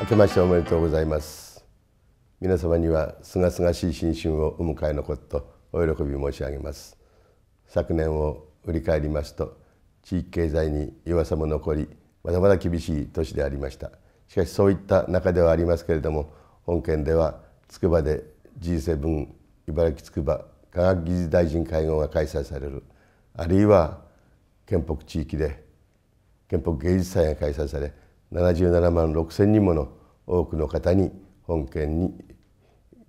明けましておめでとうございます皆様には清々しい新春をお迎えのことお喜び申し上げます昨年を振り返りますと地域経済に弱さも残りまだまだ厳しい年でありましたしかしそういった中ではありますけれども本県ではつくばで G7 茨城つくば科学技術大臣会合が開催されるあるいは県北地域で県北芸術祭が開催され77万6千人もの多くの方に本県に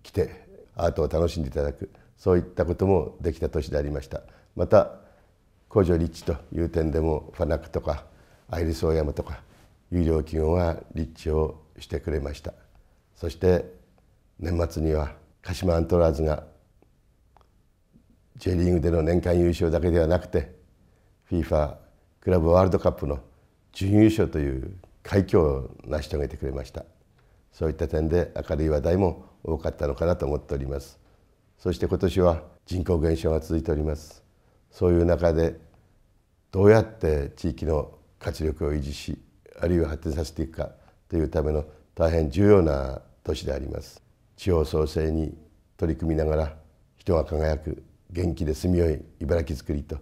来てアートを楽しんでいただくそういったこともできた年でありましたまた工場立地という点でもファナックとかアイリスオーヤマとか有料企業が立地をしてくれましたそして年末には鹿島アントラーズが J リーグでの年間優勝だけではなくて FIFA クラブワールドカップの準優勝という快挙を成し遂げてくれましたそういった点で明るい話題も多かったのかなと思っておりますそして今年は人口減少が続いておりますそういう中でどうやって地域の活力を維持しあるいは発展させていくかというための大変重要な年であります地方創生に取り組みながら人が輝く元気で住みよい茨城づくりと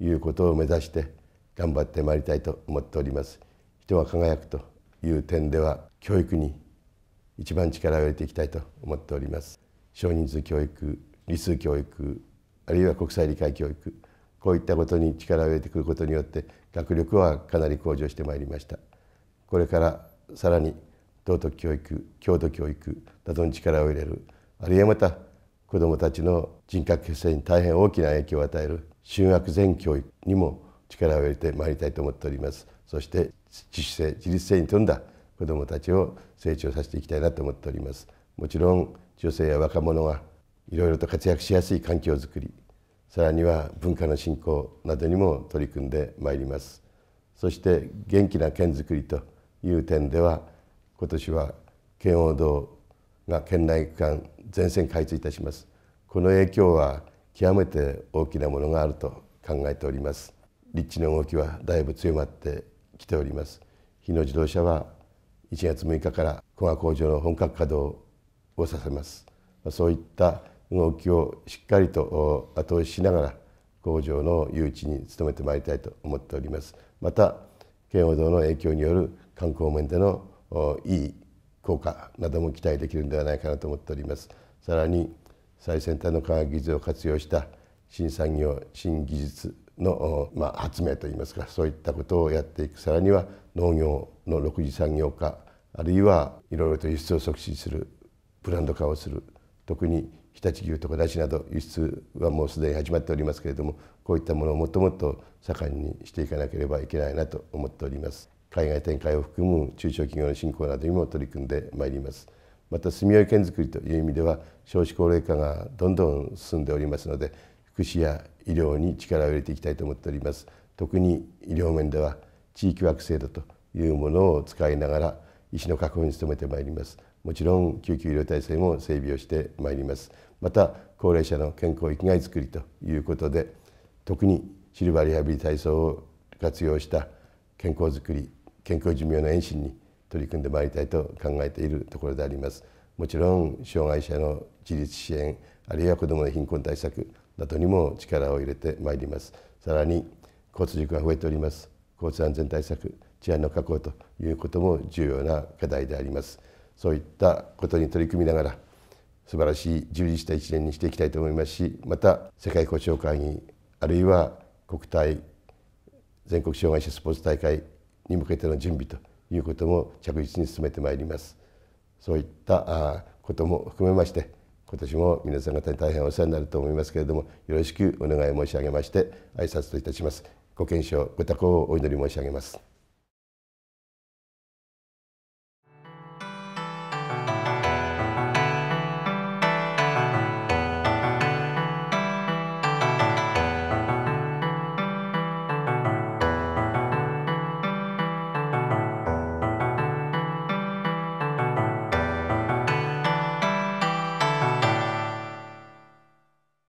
いうことを目指して頑張ってまいりたいと思っております。人は輝くという点では教育に一番力を入れていきたいと思っております少人数教育理数教育あるいは国際理解教育こういったことに力を入れてくることによって学力はかなり向上してまいりましたこれからさらに道徳教育郷土教育などに力を入れるあるいはまた子どもたちの人格形成に大変大きな影響を与える修学前教育にも力を入れてまいりたいと思っております。そして自主性自立性に富んだ子どもたちを成長させていきたいなと思っておりますもちろん女性や若者がいろいろと活躍しやすい環境づくりさらには文化の振興などにも取り組んでまいりますそして元気な県づくりという点では今年は圏央道が県内区間全線開通いたしますこの影響は極めて大きなものがあると考えております立地の動きはだいぶ強まって来ております日野自動車は1月6日から古賀工場の本格稼働をさせますそういった動きをしっかりと後押ししながら工場の誘致に努めてまいりたいと思っておりますまた県央道の影響による観光面でのいい効果なども期待できるのではないかなと思っておりますさらに最先端の科学技術を活用した新産業新技術の、まあ、発明といいますかそういったことをやっていくさらには農業の6次産業化あるいはいろいろと輸出を促進するブランド化をする特に日立牛とか梨など輸出はもうすでに始まっておりますけれどもこういったものをもっともっと盛んにしていかなければいけないなと思っております海外展開を含む中小企業の振興などにも取り組んでまいりますまた住みよい県づくりという意味では少子高齢化がどんどん進んでおりますので福祉や医療に力を入れていきたいと思っております特に医療面では地域枠制度というものを使いながら医師の確保に努めてまいりますもちろん救急医療体制も整備をしてまいりますまた高齢者の健康生きがいづくりということで特にシルバーリハビリ体操を活用した健康づくり健康寿命の延伸に取り組んでまいりたいと考えているところでありますもちろん障害者の自立支援あるいは子どもの貧困対策などにも力を入れてまいりますさらに交通事故が増えております交通安全対策治安の確保ということも重要な課題でありますそういったことに取り組みながら素晴らしい充実した一年にしていきたいと思いますしまた世界交渉会議あるいは国体全国障害者スポーツ大会に向けての準備ということも着実に進めてまいりますそういったことも含めまして今年も皆さん方に大変お世話になると思いますけれどもよろしくお願い申し上げまして挨拶といたしますご健勝ご多幸をお祈り申し上げます。